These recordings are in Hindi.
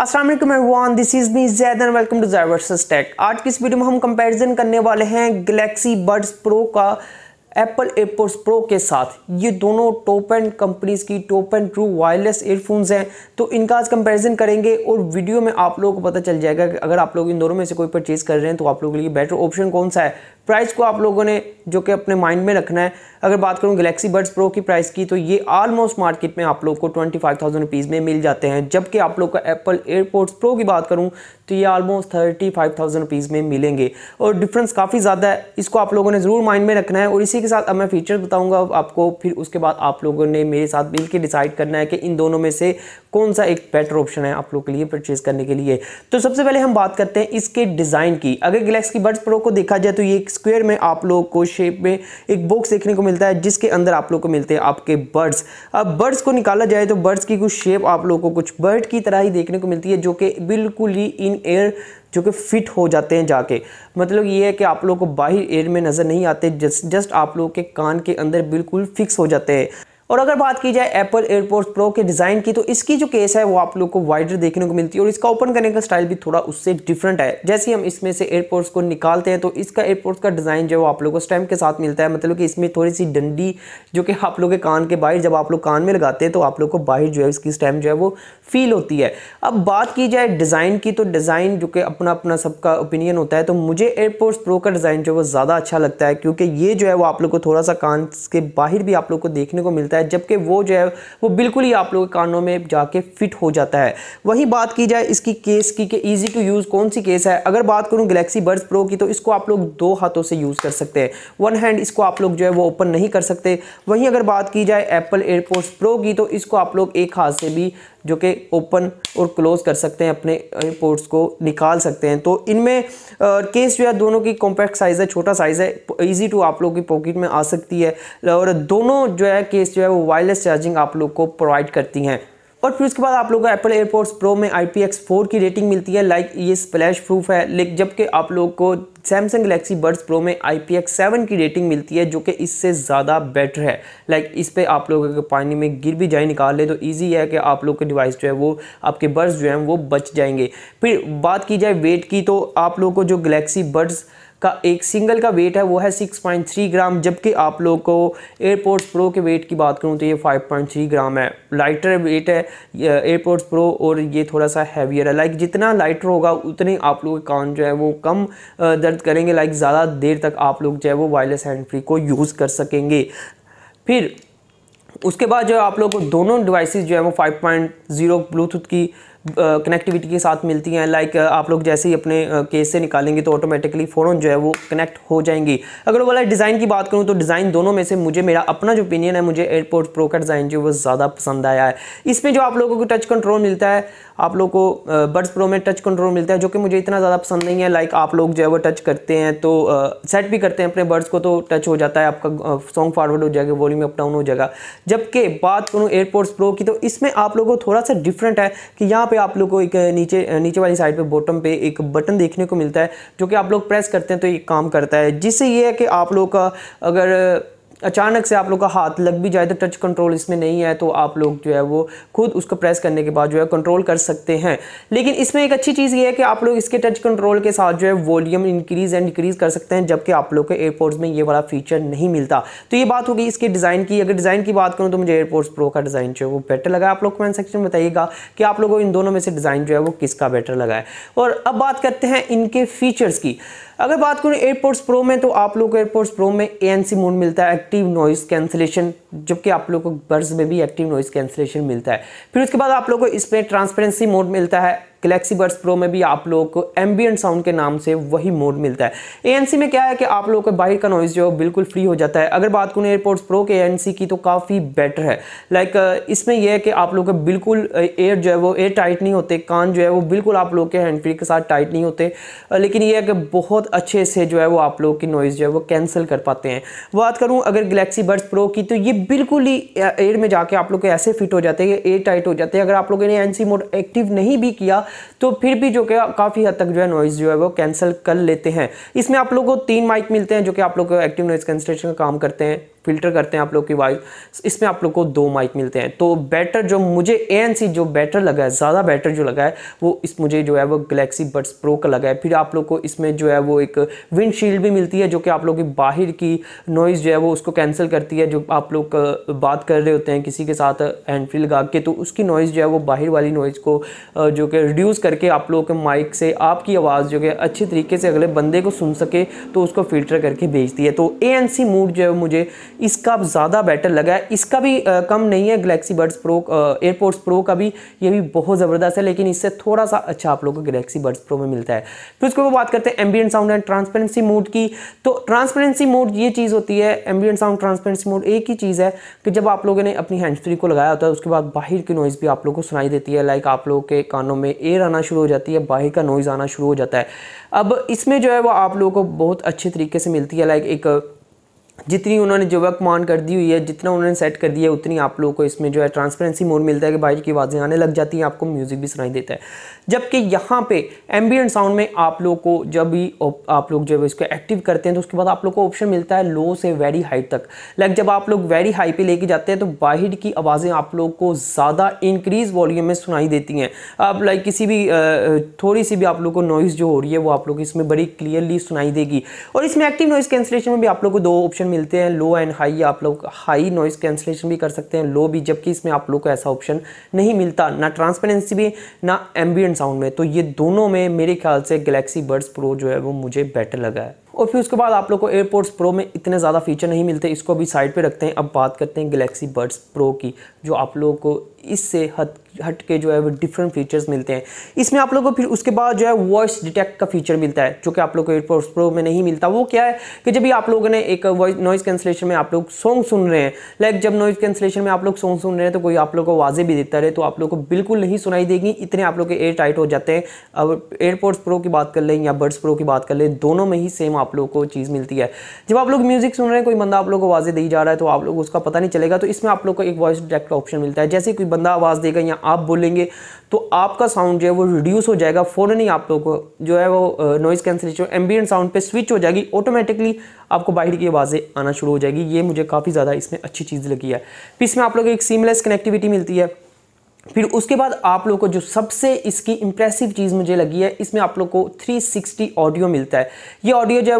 असलम वालेकुम this is me Zaid and welcome to Zaid versus tech आज की इस वीडियो में हम कंपैरिजन करने वाले हैं गलेक्सी बड्स प्रो का एप्पल एयरपोर्ट्स प्रो के साथ ये दोनों टॉप एंड कंपनीज़ की top end true wireless earphones हैं तो इनका आज कंपैरिजन करेंगे और वीडियो में आप लोगों को पता चल जाएगा कि अगर आप लोग इन दोनों में से कोई परचेज़ कर रहे हैं तो आप लोगों के लिए बेटर ऑप्शन कौन सा है प्राइस को आप लोगों ने जो कि अपने माइंड में रखना है अगर बात करूँ गलेक्सी बर्ड्स प्रो की प्राइस की तो ये ऑलमोस्ट मार्केट में आप लोग को ट्वेंटी फाइव थाउजेंड रुपीज़ में मिल जाते हैं जबकि आप लोग का एप्पल एयरपोर्ट्स प्रो की बात करूँ तो ये almost thirty five thousand rupees में मिलेंगे और डिफरेंस काफ़ी ज़्यादा है इसको आप लोगों ने ज़रूर माइंड में रखना है और इसी के साथ अब मैं फीचर बताऊँगा आपको फिर उसके बाद आप लोगों ने मेरे साथ मिल के डिसाइड करना है कि इन दोनों में से कौन सा एक बेटर ऑप्शन है आप लोग के लिए परचेज़ करने के लिए तो सबसे पहले हम बात करते हैं इसके डिज़ाइन की अगर गलेक्सी बर्ड्स प्रो को देखा जाए तो ये एक स्क्वायर में आप लोग को शेप में एक बॉक्स देखने को मिलता है जिसके अंदर आप लोग को मिलते हैं आपके बर्ड्स अब बर्ड्स को निकाला जाए तो बर्ड्स की कुछ शेप आप लोगों को कुछ बर्ड की तरह ही देखने को मिलती है जो कि बिल्कुल ही इन एयर जो कि फिट हो जाते हैं जाके मतलब ये है कि आप लोग को बाहर एयर में नज़र नहीं आते जस्ट जस्ट आप लोग के कान के अंदर बिल्कुल फिक्स हो जाते हैं और अगर बात की जाए एप्पल एयरपोर्ट्स प्रो के डिज़ाइन की तो इसकी जो केस है वो आप लोग को वाइडर देखने को मिलती है और इसका ओपन करने का स्टाइल भी थोड़ा उससे डिफरेंट है जैसे हम इसमें से एयरपोर्ट्स को निकालते हैं तो इसका एयरपोर्ट्स का डिज़ाइन जो है वो आप लोग को स्टैम्प के साथ मिलता है मतलब कि इसमें थोड़ी सी डंडी जो कि आप लोग के कान के बाहर जब आप लोग कान में लगाते हैं तो आप लोग को बाहर जो है इसकी स्टैम्प जो है वो फील होती है अब बात की जाए डिज़ाइन की तो डिज़ाइन जो कि अपना अपना सबका ओपिनियन होता है तो मुझे एयरपोर्ट्स प्रो का डिज़ाइन जो है वो ज़्यादा अच्छा लगता है क्योंकि ये जो है वो आप लोग को थोड़ा सा कान के बाहर भी आप लोग को देखने को मिलता है होता है जबकि वो जो है वो बिल्कुल ही आप लोगों के कानों में जाके फिट हो जाता है वही बात की जाए इसकी केस की कि ईजी टू यूज़ कौन सी केस है अगर बात करूँ गलेक्सी बर्ड्स प्रो की तो इसको आप लोग दो हाथों से यूज़ कर सकते हैं वन हैंड इसको आप लोग जो है वो ओपन नहीं कर सकते वहीं अगर बात की जाए एप्पल एयरपोर्ट्स प्रो की तो इसको आप लोग एक हाथ से भी जो कि ओपन और क्लोज कर सकते हैं अपने पोर्ट्स को निकाल सकते हैं तो इनमें केस जो है दोनों की कॉम्पैक्ट साइज़ है छोटा साइज़ है ईजी टू आप लोग की पॉकेट में आ सकती है और दोनों जो है केस जो है वो वायरलेस चार्जिंग आप लोग को प्रोवाइड करती हैं और फिर उसके बाद आप लोगों को एप्पल एयरपोर्ट्स प्रो में आई पी एक्स फोर की रेटिंग मिलती है लाइक ये स्प्लैश प्रूफ है लेकिन जबकि आप लोग को सैमसंग गलेक्सी बर्ड्स प्रो में आई पी की रेटिंग मिलती है जो कि इससे ज़्यादा बेटर है लाइक इस पर आप लोग अगर पानी में गिर भी जाए निकाल ले तो ईजी है कि आप लोग के डिवाइस जो है वो आपके बर्ड्स जो हैं वो बच जाएंगे फिर बात की जाए वेट की तो आप लोग को जो गलेक्सी बर्ड्स का एक सिंगल का वेट है वो है 6.3 ग्राम जबकि आप लोग को एयरपोर्ट्स प्रो के वेट की बात करूँ तो ये 5.3 ग्राम है लाइटर वेट है एयरपोर्ट्स प्रो और ये थोड़ा सा हैवियर है लाइक जितना लाइटर होगा उतने आप लोग के कान जो है वो कम दर्द करेंगे लाइक ज़्यादा देर तक आप लोग जो है वो वायरलेस हैंड फ्री को यूज़ कर सकेंगे फिर उसके बाद जो है आप लोग दोनों डिवाइसेस जो है वो 5.0 ब्लूटूथ की कनेक्टिविटी के साथ मिलती हैं लाइक आप लोग जैसे ही अपने केस से निकालेंगे तो ऑटोमेटिकली फ़ौरन जो है वो कनेक्ट हो जाएंगी अगर वाला डिज़ाइन की बात करूँ तो डिज़ाइन दोनों में से मुझे मेरा अपना जो ओपिनियन है मुझे एयरपोर्ट प्रो का डिज़ाइन जो वो ज़्यादा पसंद आया है इसमें जो आप लोगों को टच कंट्रोल मिलता है आप लोग को बर्ड्स प्रो में टच कंट्रोल मिलता है जो कि मुझे इतना ज़्यादा पसंद नहीं है लाइक आप लोग जो है वो टच करते हैं तो सेट भी करते हैं अपने बर्ड्स को तो टच हो जाता है आपका सॉन्ग फॉरवर्ड हो जाएगा वॉल्यूम अप डाउन हो जाएगा जबकि बात करूँ एयरपोर्ट्स प्रो की तो इसमें आप लोगों को थोड़ा सा डिफरेंट है कि यहाँ पर पे आप लोग को एक नीचे नीचे वाली साइड पे बॉटम पे एक बटन देखने को मिलता है जो कि आप लोग प्रेस करते हैं तो ये काम करता है जिससे ये है कि आप लोग का अगर अचानक से आप लोग का हाथ लग भी जाए तो टच कंट्रोल इसमें नहीं है तो आप लोग जो है वो खुद उसको प्रेस करने के बाद जो है कंट्रोल कर सकते हैं लेकिन इसमें एक अच्छी चीज़ ये है कि आप लोग इसके टच कंट्रोल के साथ जो है वॉल्यूम इंक्रीज़ एंड डिक्रीज़ कर सकते हैं जबकि आप लोग के एयरपोर्ट्स में ये वाला फीचर नहीं मिलता तो ये बात होगी इसके डिज़ाइन की अगर डिज़ाइन की बात करूँ तो मुझे एयरपोर्ट्स प्रो का डिज़ाइन जो है वो बेटर लगा आप लोग कमेंट सेक्शन में बताइएगा कि आप लोगों को इन दोनों में से डिज़ाइन जो है वो किसका बेटर लगा है और अब बात करते हैं इनके फीचर्स की अगर बात करूँ एयरपोर्ट्स प्रो में तो आप लोग को एयरपोर्ट्स प्रो में ए मोड मिलता है एक्टिव नॉइस कैंसिलेशन जबकि आप लोग को बर्ड्स में भी एक्टिव नॉइस कैंसिलेशन मिलता है फिर उसके बाद आप लोग को इसमें ट्रांसपेरेंसी मोड मिलता है गलेक्सी बर्ड्स प्रो में भी आप लोग को एम्बियंट साउंड के नाम से वही मोड मिलता है ए में क्या है कि आप लोग को बाहर का नॉइज़ जो है बिल्कुल फ्री हो जाता है अगर बात करूँ एयरपोर्ट्स प्रो के ए की तो काफ़ी बेटर है लाइक इसमें यह है कि आप लोग का बिल्कुल एयर जो है वो एयर टाइट नहीं होते कान जो है वो बिल्कुल आप लोग के हैंड फ्री के साथ टाइट नहीं होते लेकिन यह है कि बहुत अच्छे से जो है वो आप लोग की नॉइज़ जो है वो कैंसिल कर पाते हैं बात करूँ अगर गलेक्सी बर्ड्स प्रो की तो ये बिल्कुल ही एयर में जाके आप लोग के ऐसे फिट हो जाते हैं एयर टाइट हो जाते हैं अगर आप लोगों ने एन मोड एक्टिव नहीं भी किया तो फिर भी जो कि काफ़ी हद तक जो है नॉइज़ जो है वो कैंसिल कर लेते हैं इसमें आप लोग को तीन माइक मिलते हैं जो कि आप लोग एक्टिव नॉइज़ कैंसिलेशन का काम करते हैं फिल्टर करते हैं आप लोग की वॉइस इसमें आप लोग को दो माइक मिलते हैं तो बेटर जो मुझे ए जो बेटर लगा है ज़्यादा बेटर जो लगा है वो इस मुझे जो है वो गलेक्सी बड्स प्रो का लगा है फिर आप लोग को इसमें जो है वो एक विंडशील्ड भी मिलती है जो कि आप लोग की बाहर की नॉइज़ जो है वो उसको कैंसिल करती है जो आप लोग बात कर रहे होते हैं किसी के साथ हैंड लगा के तो उसकी नॉइज़ जो है वो बाहर वाली नॉइज़ को जो कि रिड्यूस करके आप लोगों के माइक से आपकी आवाज़ जो कि अच्छे तरीके से अगले बंदे को सुन सके तो उसको फिल्टर करके भेजती है तो ए मूड जो है मुझे इसका ज़्यादा बेटर लगा है इसका भी आ, कम नहीं है Galaxy Buds Pro AirPods Pro का भी ये भी बहुत ज़बरदस्त है लेकिन इससे थोड़ा सा अच्छा आप लोगों को गलेक्सी बर्ड्स प्रो में मिलता है फिर उसके बाद बात करते हैं ambient sound and transparency mode की तो ट्रांसपेरेंसी मोड ये चीज़ होती है एम्बियन साउंड ट्रांसपेरेंसी मोड एक ही चीज़ है कि जब आप लोगों ने अपनी हैंड फ्री को लगाया होता है उसके बाद बाहर की नॉइज़ भी आप लोग को सुनाई देती है लाइक आप लोगों के कानों में एयर आना शुरू हो जाती है बाहर का नॉइज़ आना शुरू हो जाता है अब इसमें जो है वो आप लोगों को बहुत अच्छे तरीके से मिलती है लाइक एक जितनी उन्होंने जो वर्क मान कर दी हुई है जितना उन्होंने सेट कर दिया है उतनी आप लोगों को इसमें जो है ट्रांसपेरेंसी मोड मिलता है कि बाइक की आवाज़ें आने लग जाती हैं आपको म्यूज़िक भी सुनाई देता है जबकि यहाँ पे एम्बियंट साउंड में आप लोग को जब भी आप लोग जब इसको एक्टिव करते हैं तो उसके बाद आप लोग को ऑप्शन मिलता है लो से वेरी हाई तक लाइक जब आप लोग वेरी हाई पर लेके जाते हैं तो बाहर की आवाज़ें आप लोग को ज़्यादा इंक्रीज़ वॉल्यूम में सुनाई देती हैं आप लाइक किसी भी थोड़ी सी भी आप लोग को नॉइज़ जो हो रही है वो आप लोग इसमें बड़ी क्लियरली सुनाई देगी और इसमें एक्टिव नॉइज़ कैंसिलेशन में भी आप लोग को दो ऑप्शन ऑप्शन मिलते हैं लो एंड हाई आप लोग हाई नॉइज़ कैंसिलेशन भी कर सकते हैं लो भी जबकि इसमें आप लोग को ऐसा ऑप्शन नहीं मिलता ना ट्रांसपेरेंसी भी ना एम्बियंट साउंड में तो ये दोनों में मेरे ख्याल से गलेक्सी बर्ड्स प्रो जो है वो मुझे बेटर लगा है और फिर उसके बाद आप लोग को एयरपोर्ट्स प्रो में इतने ज़्यादा फीचर नहीं मिलते इसको भी साइड पे रखते हैं अब बात करते हैं गलेक्सी बर्ड्स प्रो की जो आप लोगों को इससे हद हट के जो है वो डिफरेंट फीचर्स मिलते हैं इसमें आप लोगों को फिर उसके बाद जो है वॉइस डिटेक्ट का फीचर मिलता है जो कि आप लोग को एयरपोर्ट्स प्रो में नहीं मिलता वो क्या है कि जब भी आप लोगों ने एक वॉइस नॉइज़ कैंसिलेशन में आप लोग सॉन्ग सुन रहे हैं लाइक जब नॉइज़ कैंसिलेशन में आप लोग सॉन्ग सुन रहे हैं तो कोई आप लोग को आवाज़ें भी देता रहे तो आप लोग को बिल्कुल नहीं सुनाई देगी इतने आप लोग के एयर टाइट हो जाते हैं अब एयरपोर्ट्स प्रो की बात कर लें या बर्ड्स प्रो की बात कर लें दोनों में ही सेम आप लोग को चीज़ मिलती है जब आप लोग म्यूज़िक सुन रहे हैं कोई बंदा आप लोग को आवाज़ें दी जा रहा है तो आप लोग उसका पता नहीं चलेगा तो इसमें आप लोग को एक वॉइस डिटेक्ट का ऑप्शन मिलता है जैसे कोई बंदा आवाज़ देगा या आप बोलेंगे तो आपका साउंड जो है वो रिड्यूस हो जाएगा फ़ौरन ही आप लोग को जो है वो नॉइज़ कैंसिलेशन एम्बियन साउंड पे स्विच हो जाएगी ऑटोमेटिकली आपको बाहर की आवाज़ें आना शुरू हो जाएगी ये मुझे काफ़ी ज़्यादा इसमें अच्छी चीज़ लगी है फिर इसमें आप लोग एक सीमलेस कनेक्टिविटी मिलती है फिर उसके बाद आप लोग को जो सबसे इसकी इंप्रेसिव चीज़ मुझे लगी है इसमें आप लोग को 360 ऑडियो मिलता है ये ऑडियो जो है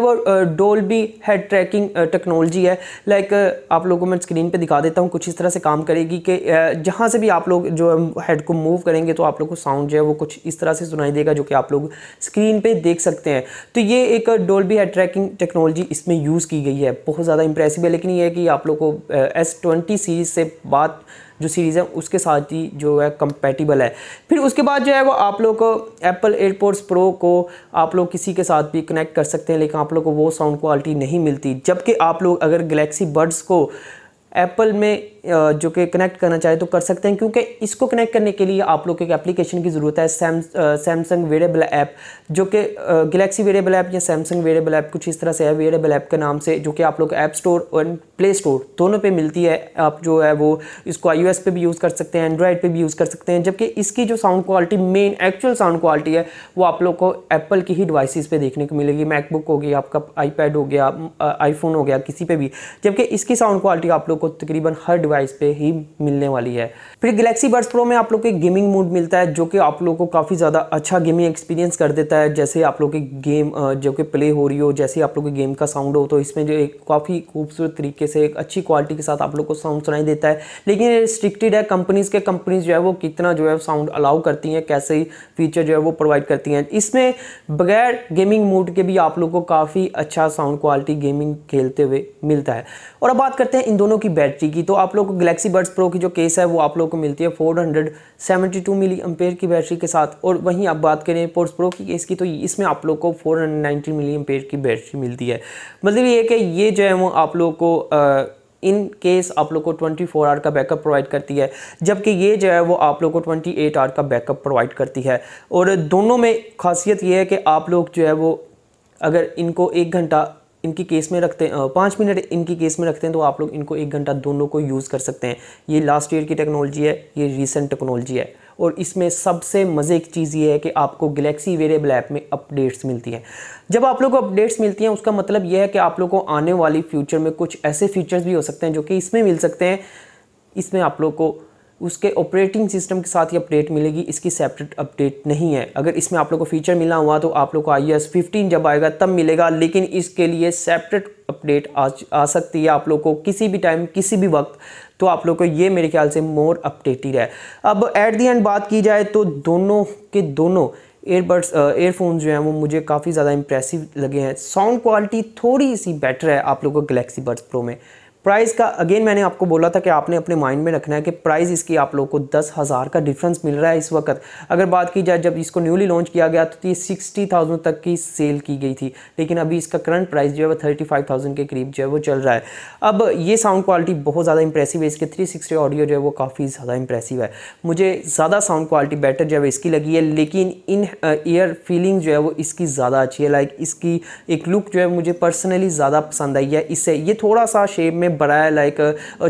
वो बी हेड ट्रैकिंग टेक्नोलॉजी है लाइक आप लोगों को मैं स्क्रीन पे दिखा देता हूँ कुछ इस तरह से काम करेगी कि जहाँ से भी आप लोग जो हेड को मूव करेंगे तो आप लोग को साउंड जो है वो कुछ इस तरह से सुनाई देगा जो कि आप लोग स्क्रीन पर देख सकते हैं तो ये एक डोल्बी हेड ट्रैकिंग टेक्नोलॉजी इसमें यूज़ की गई है बहुत ज़्यादा इंप्रेसिव है लेकिन ये है कि आप लोग को एस सीरीज़ से बात जो सीरीज़ है उसके साथ ही जो है कंपेटिबल है फिर उसके बाद जो है वो आप लोग को एप्पल एयरपोर्ट्स प्रो को आप लोग किसी के साथ भी कनेक्ट कर सकते हैं लेकिन आप लोग को वो साउंड क्वालिटी नहीं मिलती जबकि आप लोग अगर गलेक्सी बर्ड्स को एप्पल में जो कि कनेक्ट करना चाहे तो कर सकते हैं क्योंकि इसको कनेक्ट करने के लिए आप लोग को एक एप्लीकेशन की ज़रूरत है सैमसंग वेरेबल ऐप जो कि गलेक्सी वेरेबल ऐप या सैमसंग वेरेबल ऐप कुछ इस तरह से है वेरेबल ऐप के नाम से जो कि आप लोग ऐप स्टोर और प्ले स्टोर दोनों पर मिलती है आप जो है वो इसको आई पे भी यूज़ कर सकते हैं एंड्रॉयड पर भी यूज़ कर सकते हैं जबकि इसकी जो sound quality main actual sound quality है वो आप लोग को एप्पल की ही डिवाइसिस पर देखने को मिलेगी मैकबुक होगी आपका आईपैड हो गया आईफोन हो गया किसी पर भी जबकि इसकी साउंड क्वालिटी आप लोग को तकरीबन हर डिवाइस प्राइस पे ही मिलने वाली है फिर गैलेक्सी बर्ड्स प्रो में आप लोग को गेमिंग मोड मिलता है जो कि आप लोग को काफ़ी ज़्यादा अच्छा गेमिंग एक्सपीरियंस कर देता है जैसे आप लोग के गेम जो कि प्ले हो रही हो जैसे आप लोग के गेम का साउंड हो तो इसमें जो एक काफ़ी खूबसूरत तरीके से एक अच्छी क्वालिटी के साथ आप लोग को साउंड सुनाई देता है लेकिन रिस्ट्रिक्टेड है कंपनीज़ के कंपनीज़ जो है वो कितना जो है साउंड अलाउ करती हैं कैसे फीचर जो है वो प्रोवाइड करती हैं इसमें बगैर गेमिंग मोड के भी आप लोग को काफ़ी अच्छा साउंड क्वालिटी गेमिंग खेलते हुए मिलता है और अब बात करते हैं इन दोनों की बैटरी की तो आप लोग को गलेक्सी बर्ड्स प्रो की जो केस है वो आप लोग को मिलती है 472 मिली एम्पेयर की बैटरी के साथ और वहीं आप बात करें पोर्ट्स प्रो की केस की तो इसमें आप लोग को 490 मिली एम्पेयर की बैटरी मिलती है मतलब ये कि ये जो है वो आप लोग को आ, इन केस आप लोग को 24 फोर आवर का बैकअप प्रोवाइड करती है जबकि ये जो है वो आप लोग को 28 एट आवर का बैकअप प्रोवाइड करती है और दोनों में खासियत ये है कि आप लोग जो है वो अगर इनको एक घंटा इनकी केस में रखते हैं पाँच मिनट इनकी केस में रखते हैं तो आप लोग इनको एक घंटा दोनों को यूज़ कर सकते हैं ये लास्ट ईयर की टेक्नोलॉजी है ये रिसेंट टेक्नोलॉजी है और इसमें सबसे मज़े की चीज़ ये है कि आपको गलेक्सी वेरिएबल ऐप में अपडेट्स मिलती हैं जब आप लोग को अपडेट्स मिलती हैं उसका मतलब यह है कि आप लोग को आने वाली फ्यूचर में कुछ ऐसे फीचर्स भी हो सकते हैं जो कि इसमें मिल सकते हैं इसमें आप लोग को उसके ऑपरेटिंग सिस्टम के साथ ही अपडेट मिलेगी इसकी सेपरेट अपडेट नहीं है अगर इसमें आप लोग को फीचर मिला हुआ तो आप लोग को आई एस फिफ्टीन जब आएगा तब मिलेगा लेकिन इसके लिए सेपरेट अपडेट आ आ सकती है आप लोग को किसी भी टाइम किसी भी वक्त तो आप लोग को ये मेरे ख्याल से मोर अपडेटेड है अब एट दी एंड बात की जाए तो दोनों के दोनों एयरबड्स एयरफोन जो हैं वो मुझे काफ़ी ज़्यादा इंप्रेसिव लगे हैं साउंड क्वालिटी थोड़ी सी बेटर है आप लोग को गलेक्सी बर्ड्स प्रो में प्राइस का अगेन मैंने आपको बोला था कि आपने अपने माइंड में रखना है कि प्राइस इसकी आप लोगों को दस हज़ार का डिफरेंस मिल रहा है इस वक्त अगर बात की जाए जब इसको न्यूली लॉन्च किया गया तो ये सिक्सटी थाउजेंड तक की सेल की गई थी लेकिन अभी इसका करंट प्राइस जो है वो थर्टी फाइव थाउजेंड के करीब जो है वो चल रहा है अब ये साउंड क्वालिटी बहुत ज़्यादा इंप्रेसिव है इसके थ्री सिक्सटी ऑडियो जो है वो काफ़ी ज़्यादा इंप्रेसिव है मुझे ज़्यादा साउंड क्वालिटी बेटर जो है इसकी लगी है लेकिन इन ईयर फीलिंग जो है वो इसकी ज़्यादा अच्छी है लाइक इसकी एक लुक जो है मुझे पर्सनली ज़्यादा पसंद आई है इससे ये थोड़ा सा शेप में बड़ा है लाइक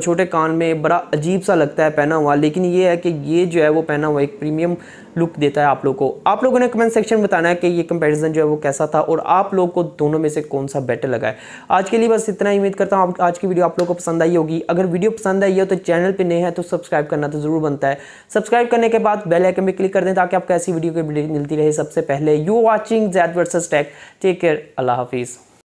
छोटे कान में बड़ा अजीब सा लगता है पहना हुआ लेकिन ये है कि ये जो है वो पहना हुआ एक प्रीमियम लुक देता है आप लोग को आप लोगों ने कमेंट सेक्शन में बताना है कि ये कंपैरिजन जो है वो कैसा था और आप लोग को दोनों में से कौन सा बेटर लगा है आज के लिए बस इतना ही उम्मीद करता हूँ आज की वीडियो आप लोग को पसंद आई होगी अगर वीडियो पसंद आई है तो चैनल पर नए हैं तो सब्सक्राइब करना तो ज़रूर बनता है सब्सक्राइब करने के बाद बेल आइकन पर क्लिक कर दें ताकि आपको ऐसी वीडियो की अपडेट मिलती रहे सबसे पहले you watching Zaid versus tech tech care अल्लाह हाफिज़